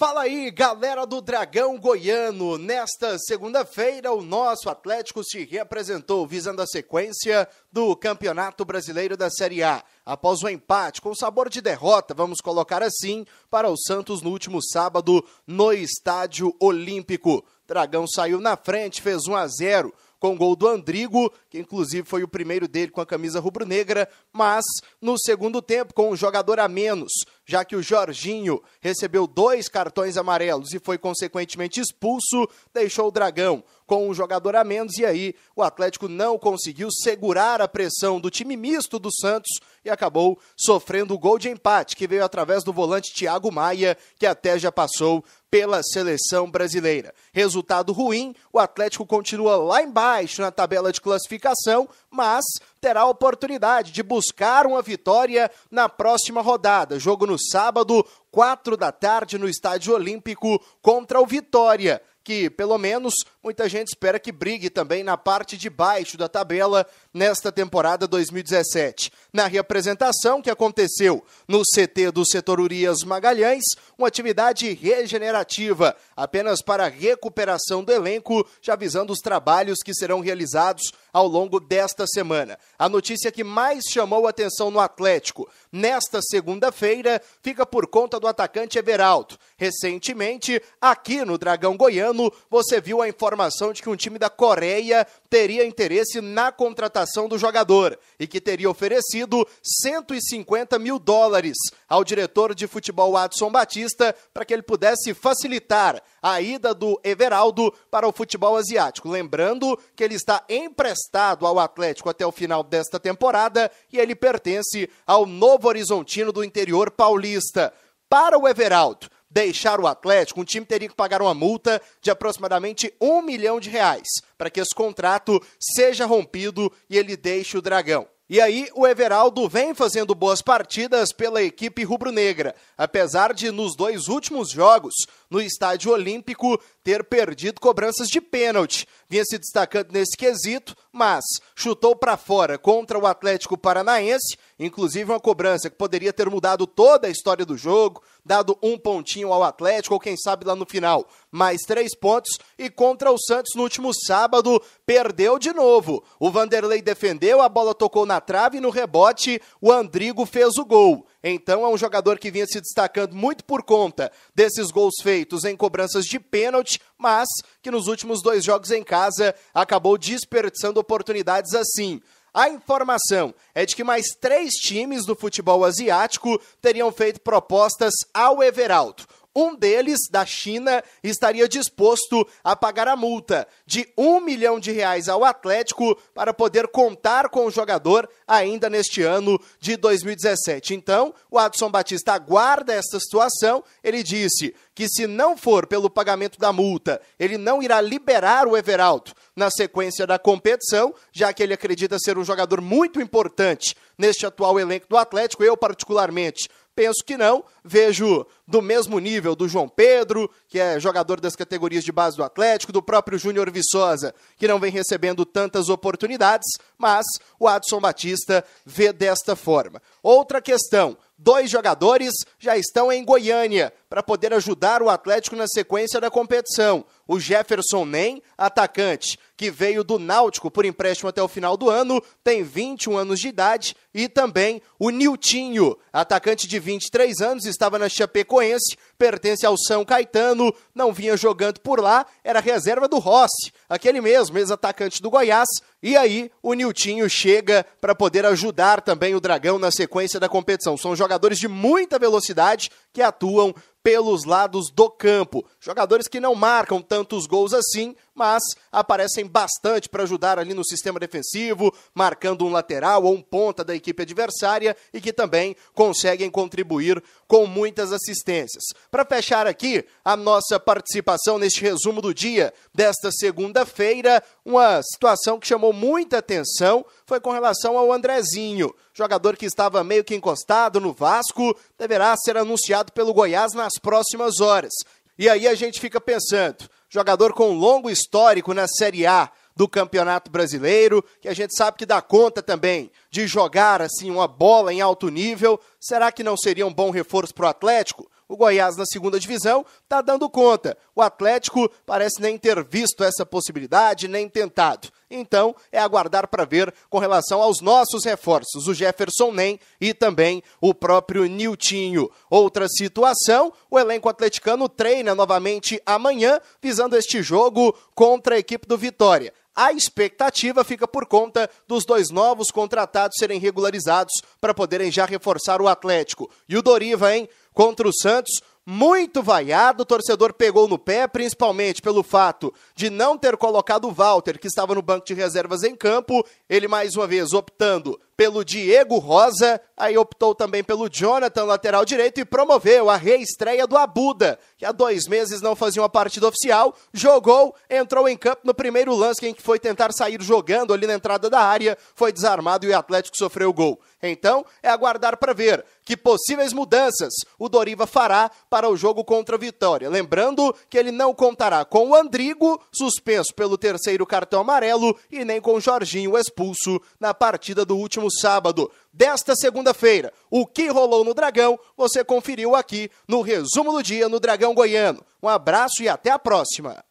Fala aí, galera do Dragão Goiano! Nesta segunda-feira, o nosso Atlético se reapresentou visando a sequência do Campeonato Brasileiro da Série A. Após o um empate, com sabor de derrota, vamos colocar assim, para o Santos no último sábado no Estádio Olímpico. Dragão saiu na frente, fez 1 a 0 com o gol do Andrigo, que inclusive foi o primeiro dele com a camisa rubro-negra, mas no segundo tempo, com um jogador a menos, já que o Jorginho recebeu dois cartões amarelos e foi consequentemente expulso, deixou o Dragão com um jogador a menos, e aí o Atlético não conseguiu segurar a pressão do time misto do Santos e acabou sofrendo o gol de empate, que veio através do volante Thiago Maia, que até já passou pela seleção brasileira. Resultado ruim, o Atlético continua lá embaixo na tabela de classificação, mas terá a oportunidade de buscar uma vitória na próxima rodada. Jogo no sábado, quatro da tarde, no Estádio Olímpico, contra o Vitória que, pelo menos, muita gente espera que brigue também na parte de baixo da tabela nesta temporada 2017. Na reapresentação que aconteceu no CT do Setor Urias Magalhães, uma atividade regenerativa, apenas para recuperação do elenco, já visando os trabalhos que serão realizados ao longo desta semana. A notícia que mais chamou atenção no Atlético nesta segunda-feira fica por conta do atacante Everaldo. Recentemente, aqui no Dragão Goiano, você viu a informação de que um time da Coreia teria interesse na contratação do jogador e que teria oferecido 150 mil dólares ao diretor de futebol Adson Batista para que ele pudesse facilitar a ida do Everaldo para o futebol asiático. Lembrando que ele está emprestado ao Atlético até o final desta temporada e ele pertence ao Novo Horizontino do interior paulista. Para o Everaldo, deixar o Atlético, um time teria que pagar uma multa de aproximadamente um milhão de reais para que esse contrato seja rompido e ele deixe o Dragão. E aí, o Everaldo vem fazendo boas partidas pela equipe rubro-negra, apesar de, nos dois últimos jogos, no Estádio Olímpico, ter perdido cobranças de pênalti. Vinha se destacando nesse quesito, mas chutou para fora contra o Atlético Paranaense, inclusive uma cobrança que poderia ter mudado toda a história do jogo, dado um pontinho ao Atlético, ou quem sabe lá no final, mais três pontos. E contra o Santos no último sábado, perdeu de novo. O Vanderlei defendeu, a bola tocou na trave e no rebote o Andrigo fez o gol. Então é um jogador que vinha se destacando muito por conta desses gols feitos em cobranças de pênalti, mas que nos últimos dois jogos em casa acabou desperdiçando oportunidades assim. A informação é de que mais três times do futebol asiático teriam feito propostas ao Everaldo um deles, da China, estaria disposto a pagar a multa de um milhão de reais ao Atlético para poder contar com o jogador ainda neste ano de 2017. Então, o Adson Batista aguarda essa situação. Ele disse que, se não for pelo pagamento da multa, ele não irá liberar o Everaldo na sequência da competição, já que ele acredita ser um jogador muito importante neste atual elenco do Atlético. Eu, particularmente, Penso que não. Vejo do mesmo nível do João Pedro, que é jogador das categorias de base do Atlético, do próprio Júnior Viçosa, que não vem recebendo tantas oportunidades, mas o Adson Batista vê desta forma. Outra questão, dois jogadores já estão em Goiânia para poder ajudar o Atlético na sequência da competição. O Jefferson Nem, atacante, que veio do Náutico por empréstimo até o final do ano, tem 21 anos de idade, e também o Niltinho, atacante de 23 anos, estava na Chapecoense, pertence ao São Caetano, não vinha jogando por lá, era reserva do Rossi, aquele mesmo ex-atacante do Goiás, e aí o Niltinho chega para poder ajudar também o Dragão na sequência da competição. São jogadores de muita velocidade que atuam pelos lados do campo. Jogadores que não marcam tantos gols assim, mas aparecem bastante para ajudar ali no sistema defensivo, marcando um lateral ou um ponta da equipe adversária e que também conseguem contribuir com muitas assistências. Para fechar aqui a nossa participação neste resumo do dia desta segunda-feira, uma situação que chamou muita atenção foi com relação ao Andrezinho, jogador que estava meio que encostado no Vasco, deverá ser anunciado pelo Goiás nas próximas horas. E aí a gente fica pensando, jogador com longo histórico na Série A do Campeonato Brasileiro, que a gente sabe que dá conta também de jogar assim uma bola em alto nível. Será que não seria um bom reforço para o Atlético? o Goiás na segunda divisão está dando conta. O Atlético parece nem ter visto essa possibilidade, nem tentado. Então, é aguardar para ver com relação aos nossos reforços, o Jefferson Nem e também o próprio Niltinho. Outra situação, o elenco atleticano treina novamente amanhã, visando este jogo contra a equipe do Vitória. A expectativa fica por conta dos dois novos contratados serem regularizados para poderem já reforçar o Atlético. E o Doriva, hein? Contra o Santos, muito vaiado, o torcedor pegou no pé, principalmente pelo fato de não ter colocado o Walter, que estava no banco de reservas em campo, ele mais uma vez optando pelo Diego Rosa, aí optou também pelo Jonathan, lateral direito, e promoveu a reestreia do Abuda, que há dois meses não fazia uma partida oficial, jogou, entrou em campo no primeiro lance, quem foi tentar sair jogando ali na entrada da área, foi desarmado e o Atlético sofreu o gol. Então, é aguardar para ver que possíveis mudanças o Doriva fará para o jogo contra a Vitória. Lembrando que ele não contará com o Andrigo, suspenso pelo terceiro cartão amarelo, e nem com o Jorginho, expulso na partida do último sábado. Desta segunda-feira, o que rolou no Dragão, você conferiu aqui no resumo do dia no Dragão Goiano. Um abraço e até a próxima!